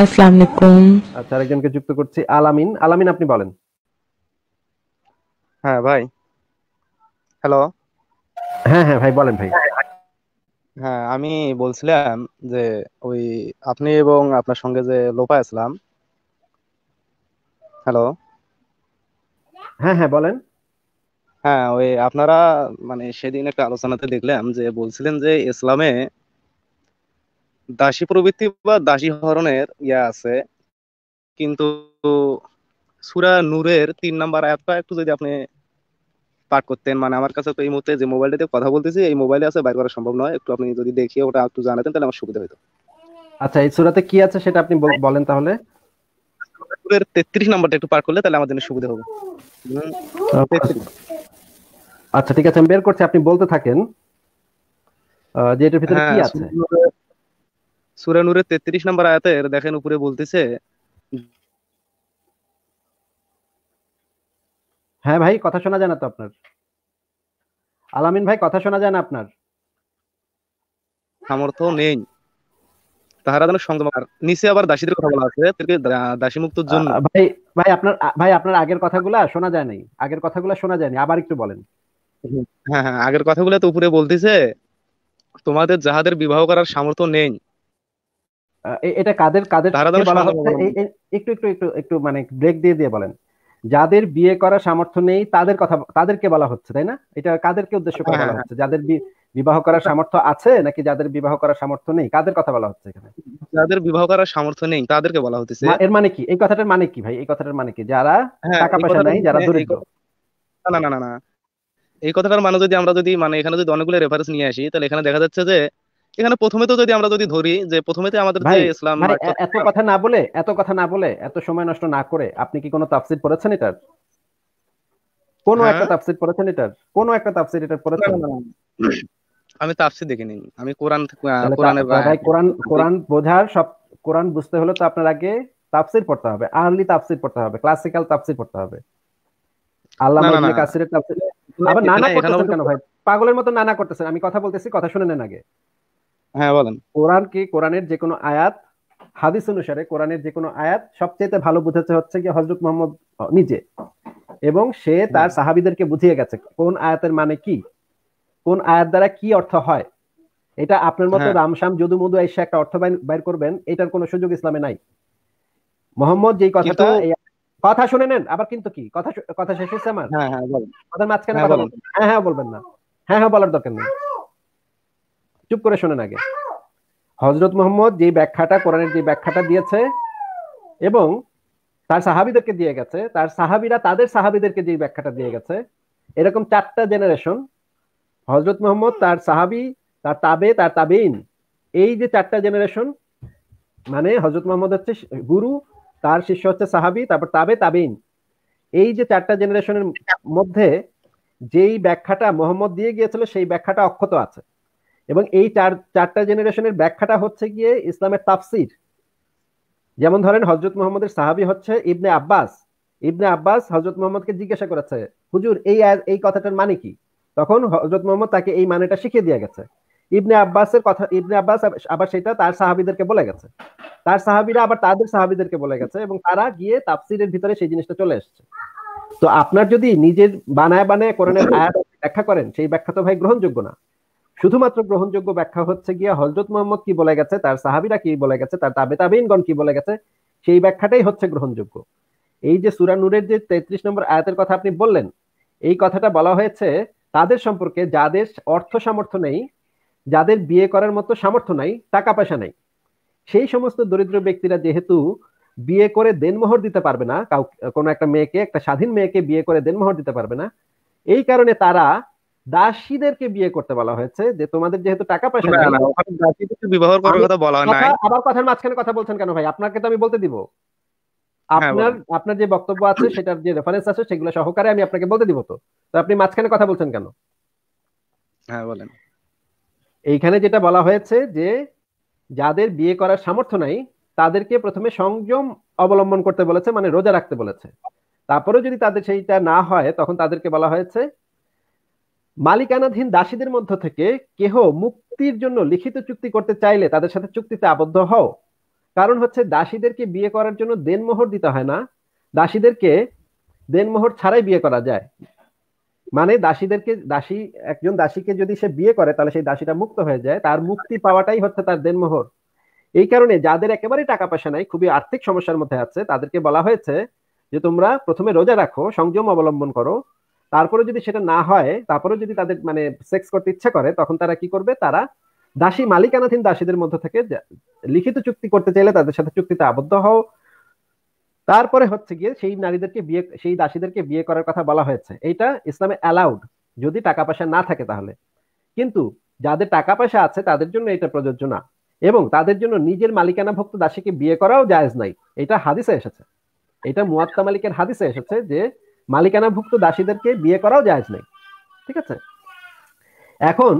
আসসালামু আলাইকুম আচ্ছা আরেকজনকে যুক্ত করছি আলামিন আলামিন আপনি বলেন হ্যাঁ ভাই হ্যালো হ্যাঁ হ্যাঁ ভাই বলেন ভাই হ্যাঁ আমি বলছিলাম যে ওই আপনি এবং আপনার সঙ্গে যে লোপা ইসলাম হ্যালো হ্যাঁ হ্যাঁ বলেন হ্যাঁ ওই আপনারা মানে সেদিন একটা আলোচনাতে দেখলাম যে বলছিলেন যে ইসলামে দাসী প্রবৃত্তি বা দাসী হরণের ইয়া আছে কিন্তু সুরা নূরের তিন নাম্বার আয়াতটা একটু যদি আপনি পাঠ করতেন মানে আমার কাছে তো এই মুহূর্তে যে মোবাইলটাতে কথা বলতেছি এই মোবাইলে আছে বাইর করা সম্ভব নয় একটু আপনি যদি দেখিয়ে ওটা একটু জানাতেন তাহলে আমার সুবিধা হতো আচ্ছা এই সুরাতে কি আছে সেটা আপনি বলেন তাহলে সুরের 33 নাম্বারটা একটু পাঠ করলে তাহলে আমাদের সুবিধা হবে আচ্ছা ঠিক আছে আমি বের করছি আপনি বলতে থাকেন যে এটার ভিতরে কি হ্যাঁ, আছে সুরানুরের তেত্রিশ নম্বর আয়াতের দেখেন উপরে বলতেছে হ্যাঁ ভাই কথা শোনা যায় না তো আপনার আলামিন ভাই কথা শোনা যায় না আপনার সামর্থ্য নেই তাহারা যেন সংযম নিচে আবার দাসীদের কথা বলা আছে দাসী মুক্তর জন্য ভাই ভাই আপনার ভাই আপনার আগের কথাগুলা শোনা যায় নাই আগের কথাগুলা শোনা যায় নাই আবার একটু বলেন হ্যাঁ হ্যাঁ আগের কথাগুলো তো উপরে বলতেছে তোমাদের যাহাদের বিবাহ করার সামর্থ্য নেই এটা কাদের কাদের একটু একটু একটু একটু মানে ব্রেক দিয়ে দিয়ে বলেন যাদের বিয়ে করার সামর্থ্য নেই তাদের কথা তাদেরকে বলা হচ্ছে তাই না এটা কাদেরকে উদ্দেশ্য করে হ্যাঁ, বলা হ্যাঁ, হচ্ছে হ্যাঁ। যাদের বিবাহ করার সামর্থ্য আছে নাকি যাদের বিবাহ করার সামর্থ্য নেই কাদের কথা বলা হচ্ছে এখানে যাদের বিবাহ করার সামর্থ্য নেই তাদেরকে বলা হচ্ছে এর মানে কি এই কথাটার মানে কি ভাই এই কথাটার মানে কি যারা টাকা পয়সা নাই যারা মানে দরিদ্র না না না না এই কথাটার মানে যদি আমরা যদি মানে এখানে যদি অনেকগুলো রেফারেন্স নিয়ে আসি তাহলে এখানে দেখা যাচ্ছে যে এখানে প্রথমে তো যদি আমরা যদি ধরি যে প্রথমে আমাদের যে ইসলাম মানে এত কথা না বলে এত কথা না বলে এত সময় নষ্ট না করে আপনি কি কোনো তাফসীর পড়েছেন এটার কোনো হ্যাঁ। একটা তাফসীর পড়েছেন এটার কোনো একটা তাফসীর এটার পড়েছেন আমি তাফসীর দেখিনি আমি কোরআন কোরআনের ভাই কোরআন কোরআন বোঝার সব কোরআন বুঝতে হলে তো আপনার আগে তাফসির পড়তে হবে আর্লি তাফসির পড়তে হবে ক্লাসিক্যাল তাফসির পড়তে হবে আল্লামা ইবনে কাসিরের তাফসীর আবার নানা করতেছেন কেন ভাই পাগলের মতো নানা করতেছেন আমি কথা বলতেছি কথা শুনে নেন আগে হ্যাঁ বলেন কোরআন কি কোরআনের যে কোনো আয়াত হাদিস অনুসারে কোরআনের যে কোনো আয়াত সবচেয়ে ভালো বুঝেছে হচ্ছে কি হজরত মোহাম্মদ নিজে এবং সে তার সাহাবিদেরকে বুঝিয়ে গেছে কোন আয়াতের মানে কি কোন আয়াত দ্বারা কি অর্থ হয় এটা আপনার মতো হ্যাঁ। রামশাম যদু মধু এসে একটা অর্থ বাইর করবেন এটার কোনো সুযোগ ইসলামে নাই মোহাম্মদ যেই কথাটা কথা শুনে নেন আবার কিন্তু কি কথা কথা শেষ হচ্ছে আমার হ্যাঁ, হ্যাঁ, কথার মাঝখানে হ্যাঁ হ্যাঁ বলবেন না হ্যাঁ হ্যাঁ বলার দরকার নেই চুপ করে শোনেন আগে হজরত মোহাম্মদ যে ব্যাখ্যাটা কোরআনের যে ব্যাখ্যাটা দিয়েছে এবং তার সাহাবিদেরকে দিয়ে গেছে তার সাহাবিরা তাদের সাহাবিদেরকে যে ব্যাখ্যাটা দিয়ে গেছে এরকম চারটা জেনারেশন হজরত মোহাম্মদ তার সাহাবি তার তাবে তার তাবেইন এই যে চারটা জেনারেশন মানে হজরত মোহাম্মদ হচ্ছে গুরু তার শিষ্য হচ্ছে সাহাবি তারপর তাবে তাবেইন এই যে চারটা জেনারেশনের মধ্যে যেই ব্যাখ্যাটা মোহাম্মদ দিয়ে গিয়েছিল সেই ব্যাখ্যাটা অক্ষত আছে এবং এই চার চারটা জেনারেশনের ব্যাখ্যাটা হচ্ছে গিয়ে ইসলামের তাফসির যেমন ধরেন হজরত মোহাম্মদের সাহাবি হচ্ছে ইবনে আব্বাস ইবনে আব্বাস হজরত মোহাম্মদকে জিজ্ঞাসা করেছে হুজুর এই এই কথাটার মানে কি তখন হজরত মোহাম্মদ তাকে এই মানেটা শিখিয়ে দিয়ে গেছে ইবনে আব্বাসের কথা ইবনে আব্বাস আবার সেটা তার সাহাবিদেরকে বলে গেছে তার সাহাবিরা আবার তাদের সাহাবিদেরকে বলে গেছে এবং তারা গিয়ে তাফসিরের ভিতরে সেই জিনিসটা চলে এসছে তো আপনার যদি নিজের বানায় বানায় করেন ব্যাখ্যা করেন সেই ব্যাখ্যা তো ভাই গ্রহণযোগ্য না শুধুমাত্র গ্রহণযোগ্য ব্যাখ্যা হচ্ছে গিয়া হজরত মোহাম্মদ কি বলে গেছে তার সাহাবিরা কি বলে গেছে তার তাবে তাবিনগণ কি বলে গেছে সেই ব্যাখ্যাটাই হচ্ছে গ্রহণযোগ্য এই যে সুরানুরের যে তেত্রিশ নম্বর আয়াতের কথা আপনি বললেন এই কথাটা বলা হয়েছে তাদের সম্পর্কে যাদের অর্থ সামর্থ্য নেই যাদের বিয়ে করার মতো সামর্থ্য নাই টাকা পয়সা নাই সেই সমস্ত দরিদ্র ব্যক্তিরা যেহেতু বিয়ে করে দেনমোহর দিতে পারবে না কোনো একটা মেয়েকে একটা স্বাধীন মেয়েকে বিয়ে করে দেনমোহর দিতে পারবে না এই কারণে তারা দাসীদেরকে বিয়ে করতে বলা হয়েছে যে তোমাদের যেহেতু টাকা পয়সা না বিবাহ করার কথা বলা নাই আবার কথার মাঝখানে কথা বলছেন কেন ভাই আপনাকে তো আমি বলতে দিব হ্যাঁ, আপনার আপনার যে বক্তব্য আছে সেটার যে রেফারেন্স আছে সেগুলো সহকারে আমি আপনাকে বলতে দিব তো তো আপনি মাঝখানে কথা বলছেন কেন হ্যাঁ বলেন এইখানে যেটা বলা হয়েছে যে যাদের বিয়ে করার সামর্থ্য নাই তাদেরকে প্রথমে সংযম অবলম্বন করতে বলেছে মানে রোজা রাখতে বলেছে তারপরে যদি তাদের সেইটা না হয় তখন তাদেরকে বলা হয়েছে মালিকানাধীন দাসীদের মধ্য থেকে কেহ মুক্তির জন্য লিখিত চুক্তি করতে চাইলে তাদের সাথে চুক্তিতে আবদ্ধ হও কারণ হচ্ছে দাসীদেরকে বিয়ে করার জন্য দেনমোহর দিতে হয় না দাসীদেরকে দেনমোহর ছাড়াই বিয়ে করা যায় মানে দাসীদেরকে দাসী একজন দাসীকে যদি সে বিয়ে করে তাহলে সেই দাসীটা মুক্ত হয়ে যায় তার মুক্তি পাওয়াটাই হচ্ছে তার দেনমোহর এই কারণে যাদের একেবারে টাকা পয়সা নাই খুবই আর্থিক সমস্যার মধ্যে আছে তাদেরকে বলা হয়েছে যে তোমরা প্রথমে রোজা রাখো সংযম অবলম্বন করো তারপরে যদি সেটা না হয় তারপরে যদি তাদের মানে সেক্স করতে ইচ্ছা করে তখন তারা কি করবে তারা দাসী মালিকানাধীন দাসীদের মধ্যে থেকে লিখিত চুক্তি করতে চাইলে তাদের সাথে চুক্তিতে আবদ্ধ হও তারপরে হচ্ছে গিয়ে সেই নারীদেরকে বিয়ে সেই দাসীদেরকে বিয়ে করার কথা বলা হয়েছে এইটা ইসলামে অ্যালাউড যদি টাকা পয়সা না থাকে তাহলে কিন্তু যাদের টাকা পয়সা আছে তাদের জন্য এটা প্রযোজ্য না এবং তাদের জন্য নিজের মালিকানা ভক্ত দাসীকে বিয়ে করাও জায়েজ নাই এটা হাদিসে এসেছে এটা মুয়াত্তা মালিকের হাদিসে এসেছে যে মালিকানাভুক্ত দাসীদেরকে বিয়ে করাও জায়জ নাই ঠিক আছে এখন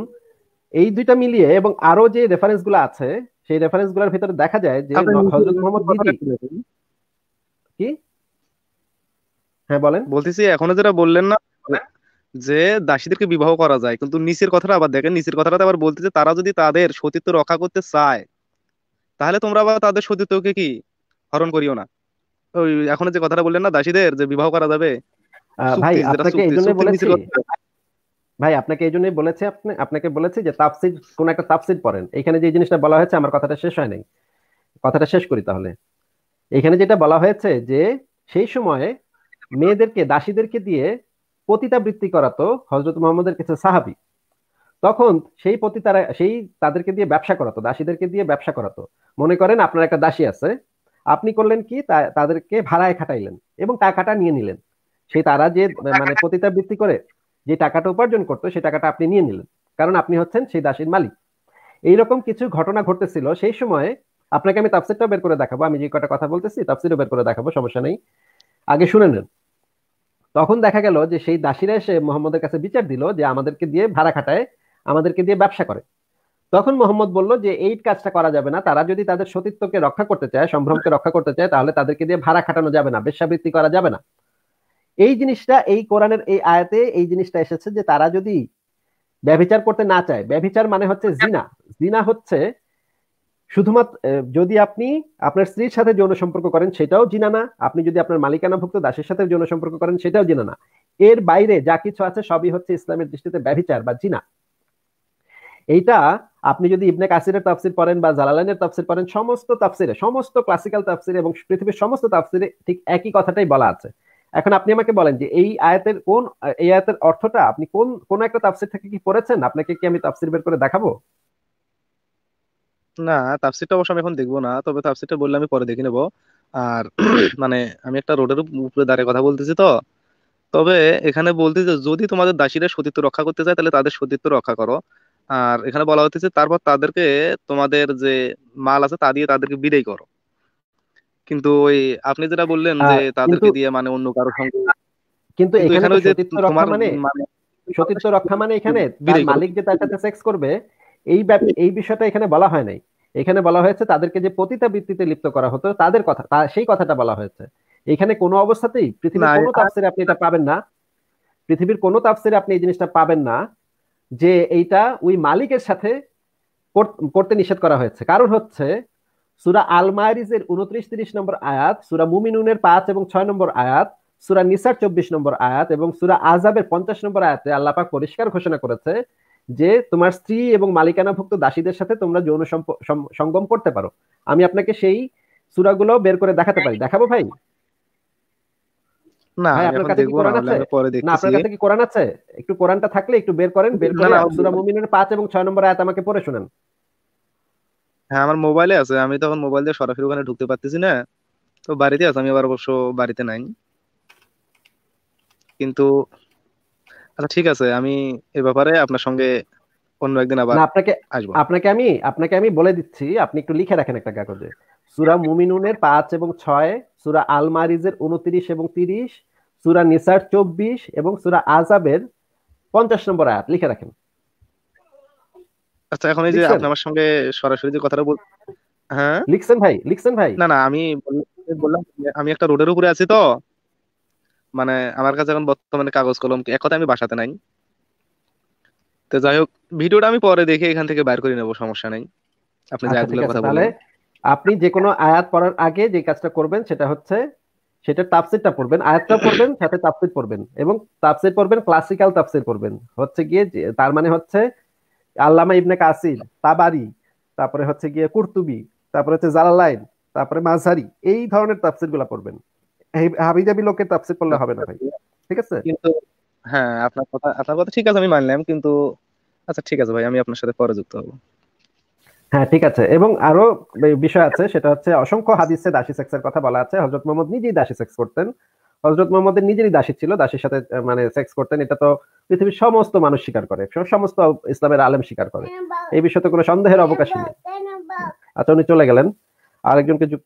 এই দুইটা মিলিয়ে এবং আরো যে রেফারেন্স গুলো আছে সেই রেফারেন্স গুলোর ভিতরে দেখা যায় যে হজরত মোহাম্মদ মুহাম্মদ কি হ্যাঁ বলেন বলতেছি এখন যেটা বললেন না যে দাসীদেরকে বিবাহ করা যায় কিন্তু নিচের কথাটা আবার দেখেন নিচের কথাটা আবার বলতেছে তারা যদি তাদের সতীত্ব রক্ষা করতে চায় তাহলে তোমরা আবার তাদের সতীত্বকে কি হরণ করিও না ওই এখন যে কথাটা বললেন না দাসীদের যে বিবাহ করা যাবে ভাই আপনাকে এই জন্যই বলেছি ভাই আপনাকে এই জন্যই আপনি আপনাকে যে তাফসির কোন একটা তাফসির পড়েন এখানে যে জিনিসটা বলা হয়েছে আমার কথাটা শেষ হয় নাই কথাটা শেষ করি তাহলে এখানে যেটা বলা হয়েছে যে সেই সময়ে মেয়েদেরকে দাসীদেরকে দিয়ে পতিতাবৃত্তি করাতো হজরত মোহাম্মদের কাছে সাহাবি তখন সেই পতিতারা সেই তাদেরকে দিয়ে ব্যবসা করাতো দাসীদেরকে দিয়ে ব্যবসা করাতো মনে করেন আপনার একটা দাসী আছে আপনি করলেন কি তাদেরকে ভাড়ায় খাটাইলেন এবং টাকাটা নিয়ে নিলেন সেই তারা যে মানে পতিতাবৃত্তি করে যে টাকাটা উপার্জন করতো সেই টাকাটা আপনি নিয়ে নিলেন কারণ আপনি হচ্ছেন সেই দাসের মালিক এইরকম কিছু ঘটনা ঘটেছিল সেই সময় আপনাকে আমি তাফসিরটা বের করে দেখাবো আমি যে কটা কথা বলতেছি তাফসিরও বের করে দেখাবো সমস্যা নেই আগে শুনে নেন তখন দেখা গেল যে সেই দাসীরা এসে মোহাম্মদের কাছে বিচার দিল যে আমাদেরকে দিয়ে ভাড়া খাটায় আমাদেরকে দিয়ে ব্যবসা করে তখন মোহাম্মদ বলল যে এই কাজটা করা যাবে না তারা যদি তাদের সতীত্বকে রক্ষা করতে চায় সম্ভ্রমকে রক্ষা করতে চায় তাহলে তাদেরকে দিয়ে ভাড়া খাটানো যাবে না বেশাবৃত্তি করা যাবে না এই জিনিসটা এই কোরআনের এই আয়াতে এই জিনিসটা এসেছে যে তারা যদি ব্যভিচার করতে না চায় ব্যভিচার মানে হচ্ছে জিনা জিনা হচ্ছে শুধুমাত্র যদি আপনি আপনার স্ত্রীর সাথে যৌন সম্পর্ক করেন সেটাও জিনা না আপনি যদি আপনার মালিকানাভুক্ত দাসের সাথে যৌন সম্পর্ক করেন সেটাও জিনা না এর বাইরে যা কিছু আছে সবই হচ্ছে ইসলামের দৃষ্টিতে ব্যভিচার বা জিনা এইটা আপনি যদি ইবনে কাসিরের তাফসির পড়েন বা জালালাইনের তাফসির পড়েন সমস্ত তাফসিরে সমস্ত ক্লাসিক্যাল তাফসিরে এবং পৃথিবীর সমস্ত তাফসিরে ঠিক একই কথাটাই বলা আছে এখন আপনি আমাকে বলেন যে এই আয়াতের কোন এই আয়াতের অর্থটা আপনি কোন কোন একটা তাফসির থেকে কি পড়েছেন আপনাকে কি আমি তাফসির বের করে দেখাবো না তাফসিরটা অবশ্য আমি এখন দেখব না তবে তাফসিরটা বললে আমি পরে দেখে নেব আর মানে আমি একটা রোডের উপরে দাঁড়িয়ে কথা বলতেছি তো তবে এখানে বলতেছে যদি তোমাদের দাসীরা সতীত্ব রক্ষা করতে চায় তাহলে তাদের সতীত্ব রক্ষা করো আর এখানে বলা হতেছে তারপর তাদেরকে তোমাদের যে মাল আছে তা দিয়ে তাদেরকে বিদায় করো কিন্তু ওই আপনি যেটা বললেন হ্যাঁ, যে তাদেরকে দিয়ে মানে অন্য কারো সঙ্গে কিন্তু এখানে যে রক্ষা মানে-, মানে সতীত্ব রক্ষা মানে এখানে তার মালিক যে তার সাথে সেক্স করবে এই এই বিষয়টা এখানে বলা হয় নাই এখানে বলা হয়েছে তাদেরকে যে পতিতা বৃত্তিতে লিপ্ত করা হতো তাদের কথা সেই কথাটা বলা হয়েছে এখানে কোনো অবস্থাতেই পৃথিবীর কোনো তাফসিরে আপনি এটা পাবেন না পৃথিবীর কোনো তাফসিরে আপনি এই জিনিসটা পাবেন না যে এইটা ওই মালিকের সাথে করতে নিষেধ করা হয়েছে কারণ হচ্ছে সুরা আলমারিজ এর উনত্রিশ তিরিশ নম্বর আয়াত সুরা মুমিনুনের পাঁচ এবং ছয় নম্বর আয়াত সুরা নিসার চব্বিশ নম্বর আয়াত এবং সুরা আজাবের পঞ্চাশ নম্বর আয়াতে আল্লাপাক পরিষ্কার ঘোষণা করেছে যে তোমার স্ত্রী এবং মালিকানাভুক্ত দাসীদের সাথে তোমরা যৌন সঙ্গম করতে পারো আমি আপনাকে সেই সুরাগুলো বের করে দেখাতে পারি দেখাবো ভাই আপনার কাছে মানে আছে না কোরআন আছে একটু কোরআনটা থাকলে একটু বের করেন বের করে সুরা মুমিনের পাঁচ এবং ছয় নম্বর আয়াত আমাকে পড়ে শোনান হ্যাঁ আমার মোবাইলে আছে আমি তখন মোবাইল দিয়ে সরাসরি ওখানে ঢুকতে পারতেছি না তো বাড়িতে আছে আমি আবার অবশ্য বাড়িতে নাই কিন্তু আচ্ছা ঠিক আছে আমি এ ব্যাপারে আপনার সঙ্গে অন্য একদিন আবার আপনাকে আসবো আপনাকে আমি আপনাকে আমি বলে দিচ্ছি আপনি একটু লিখে রাখেন একটা কাগজে সুরা আচ্ছা। মুমিনুনের পাঁচ এবং ছয় সুরা আল মারিজের উনত্রিশ এবং তিরিশ সুরা নিসার চব্বিশ এবং সুরা আজাবের পঞ্চাশ নম্বর আয়াত লিখে রাখেন আচ্ছা এখন এই যে আপনি আমার সঙ্গে সরাসরি যে কথাটা বল হ্যাঁ লিখছেন ভাই লিখছেন ভাই না না আমি বললাম আমি একটা রোডের উপরে আছি তো মানে আমার কাছে এখন বর্তমানে কাগজ কলম এক কথা আমি বাসাতে নাই তো যাই হোক ভিডিওটা আমি পরে দেখে এখান থেকে বাইর করে নেব সমস্যা নাই আপনি যে আয়াতগুলোর আচ্ছা, কথা বলেন আপনি যে কোনো আয়াত পড়ার আগে যে কাজটা করবেন সেটা হচ্ছে সেটা তাফসিরটা পড়বেন আয়াতটা পড়বেন সাথে তাফসির পড়বেন এবং তাফসির পড়বেন ক্লাসিক্যাল তাফসির পড়বেন হচ্ছে গিয়ে তার মানে হচ্ছে আল্লামা ইবনে কাসির তাবারি তারপরে হচ্ছে গিয়ে কুর্তুবি তারপরে হচ্ছে জালালাইন তারপরে মাঝারি এই ধরনের তাফসির গুলা পড়বেন হাবিজাবি লোকের তাফসির করলে হবে না ভাই ঠিক আছে কিন্তু হ্যাঁ আপনার কথা আপনার কথা ঠিক আছে আমি মানলাম কিন্তু আচ্ছা ঠিক আছে ভাই আমি আপনার সাথে পরে যুক্ত হবো হ্যাঁ ঠিক আছে এবং আরো বিষয় আছে সেটা হচ্ছে অসংখ্য হাদিসে দাসী সেক্সের কথা বলা আছে হজরত মোহাম্মদ নিজেই দাসী সেক্স করতেন হজরত মোহাম্মদের নিজেরই দাসী ছিল দাসীর সাথে মানে সেক্স করতেন এটা তো পৃথিবীর সমস্ত মানুষ স্বীকার করে সমস্ত ইসলামের আলেম স্বীকার করে এই বিষয়ে তো কোনো সন্দেহের অবকাশ নেই আচ্ছা উনি চলে গেলেন আরেকজনকে